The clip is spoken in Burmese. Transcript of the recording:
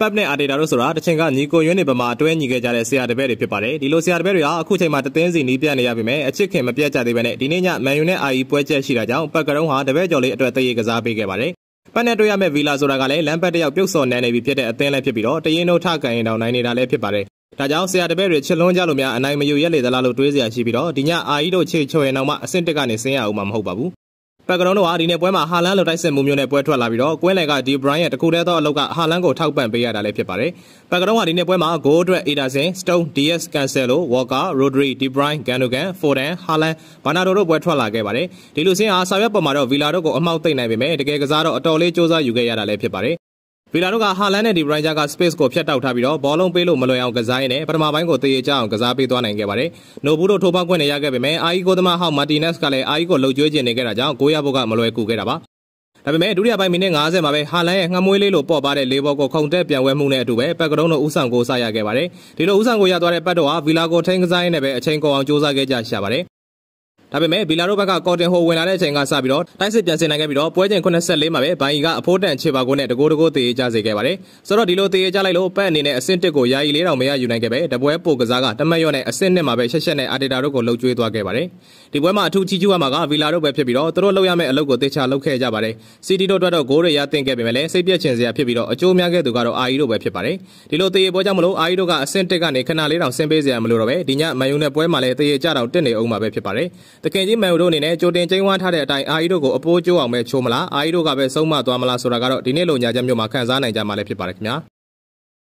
ပတ်နဲ့အာဒေတာတို့ဆိုတာတချင်ကညီကိုရွေးနေပမာအတွဲညီခဲ့ကြတဲ့ဆရာတပည့်တွေဖြစ်ပါတယ်ဒီလိုဆရာတပည့်တွေဟာအခုချိန်မှာတသင်းစီနီးပြနေရပြီမဲ့အချစ်ခင်မပြတ်ကြသေးပဲနဲ့ဒီနေ့ညမန်ယူနဲ့အာရီပွဲချက်ရှိတာကြောင့်ပတ်ကရုံးဟာတပည့်ကျော်လေးအတွက်တရေကစားပေးခဲ့ပါတယ်ပတ်နဲ့တွေ့ရမဲ့ဗီလာဆိုတာကလည်းလမ်းပတ်တယောက်ပြုတ်စော်နန်းနေပြီဖြစ်တဲ့အသင်းလည်းဖြစ်ပြီးတော့တရင်တို့ထကန်ရင်တောင်နိုင်နေတာလည်းဖြစ်ပါတယ်ဒါကြောင့်ဆရာတပည့်တွေချစ်လွန်းကြလို့များအနိုင်မယူရက်လေသလားလို့တွေးစရာရှိပြီးတော့ဒီညအာရီတို့ခြေချော်ရင်တော့မှအဆင့်တက်ကနေဆင်းရအောင်မှမဟုတ်ပါဘူးပက်ကနုံးတို့ဟာဒီနေ့ပွဲမှာဟာလန်လိုတိုက်စစ်မှုမျိုးနဲ့ပွဲထွက်လာပြီးတော့ကွင်းလယ်ကဒီဘရိုင်းရဲ့တခုတည်းသောအလောက်ကဟာလန်ကိုထောက်ပံ့ပေးရတာလည်းဖြစ်ပါတယ်။ပက်ကနုံးဟာဒီနေ့ပွဲမှာဂိုးအတွက်အေဒါဆင်၊စတုန်း DS ကန်ဆယ်လို၊ဝါကာ၊ရိုဒရီ၊ဒီဘရိုင်း၊ဂန်ဒိုဂန်၊ဖိုဒန်၊ဟာလန်၊ဘာနာဒိုတို့ပွဲထွက်လာခဲ့ပါတယ်။ဒီလိုဆင်းအားစာရွက်ပေါ်မှာတော့ဗီလာတို့ကိုအမှောက်သိမ့်နိုင်ပေမဲ့တကယ်ကစားတော့အတော်လေးစူးစမ်းယူခဲ့ရတာလည်းဖြစ်ပါတယ်ဗီလာတို့ကဟာလန်နဲ့ဒီဘရိုင်ဂျာက space ကိုဖျက်တောက်ထားပြီးတော့ဘောလုံးပေးလို့မလွယ်အောင်ကစားရင်းနဲ့ပထမပိုင်းကိုတရေချအောင်ကစားပေးသွားနိုင်ခဲ့ပါတယ်။နိုဘူးတို့ထိုးပေါက်ခွင့်နဲ့ရခဲ့ပေမဲ့အာအီကိုသမားဟောက်မာတီနက်စ်ကလည်းအာအီကိုလှုပ်ကြွေးကျင်နေခဲ့တာကြောင့်ကိုရဘုတ်ကမလွယ်ကူခဲ့တာပါ။ဒါပေမဲ့ဒုတိယပိုင်းမိနစ်90မှာပဲဟာလန်ရဲ့ငှမွေးလေးလိုပေါ့ပါတဲ့လေးဘောကိုခုန်တက်ပြန်ဝဲမှုနဲ့အတူပဲပက်ကတုံးတို့ဦးဆောင်ကိုစရခဲ့ပါတယ်။ဒီလိုဦးဆောင်ကိုရသွားတဲ့ပတ်တော်ဟာဗီလာကိုထိန်းကစားရင်းနဲ့ပဲအချိန်ကုန်အောင်ကြိုးစားခဲ့ကြရှာပါတယ်။ဒါပေမဲ့ဘီလာတို့ဘက်ကကော်တင်ဟိုဝင်လာတဲ့အချိန်ကစပြီးတော့တိုက်စစ်ပြန်ဆင်နိုင်ခဲ့ပြီးတော့ပွဲချိန်84မှာပဲဘိုင်ကြီးကအဖိုးတန်ခြေပါကိုနဲ့တကိုးတကိုးတေးကြစေခဲ့ပါတယ်ဆိုတော့ဒီလိုတေးကြလိုက်လို့ပတ်အနေနဲ့အဆင့်1ကိုယာယီလေးတောင်မရယူနိုင်ခဲ့ပဲတပွဲပိုကစားကတမက်ရော့နဲ့အဆင့်1မှာပဲရှက်ရှက်နဲ့အာတီတာတို့ကိုလှုပ်ကျွေးသွားခဲ့ပါတယ်ဒီပွဲမှာအထူးချီးကျူးရမှာကဘီလာတို့ပဲဖြစ်ပြီးတော့သူတို့လှုပ်ရမယ့်အလုပ်ကိုတေချာလှုပ်ခဲ့ကြပါတယ်စီတီတို့အတွက်တော့ဂိုးတွေရတင်ခဲ့ပေမဲ့လည်းစိတ်ပြည့်ချင်စရာဖြစ်ပြီးတော့အကျိုးများခဲ့သူကတော့အာအီတို့ပဲဖြစ်ပါတယ်ဒီလိုတေးပွဲကြောင့်မလို့အာအီတို့ကအဆင့်1ကနေခဏလေးတောင်ဆင်းပေးစရာမလိုတော့ပဲဒီညမန်ယူနဲ့ပွဲမှာလည်းတေးကြတောင်တက်နေအောင်မှာပဲဖြစ်ပါတယ်တကယ်ကြီးမန်ယူတို့အနေနဲ့ကြိုတင်ကျင်းဝန်းထားတဲ့အတိုင်းအာအီတို့ကိုအပိုးကျိုးအောင်ပဲချိုးမလားအာအီတို့ကပဲဆုံးမသွားမလားဆိုတာကတော့ဒီနေ့လိုညာချက်မျိုးမှာခန့်စားနိုင်ကြမှာလည်းဖြစ်ပါတယ်ခင်ဗျာ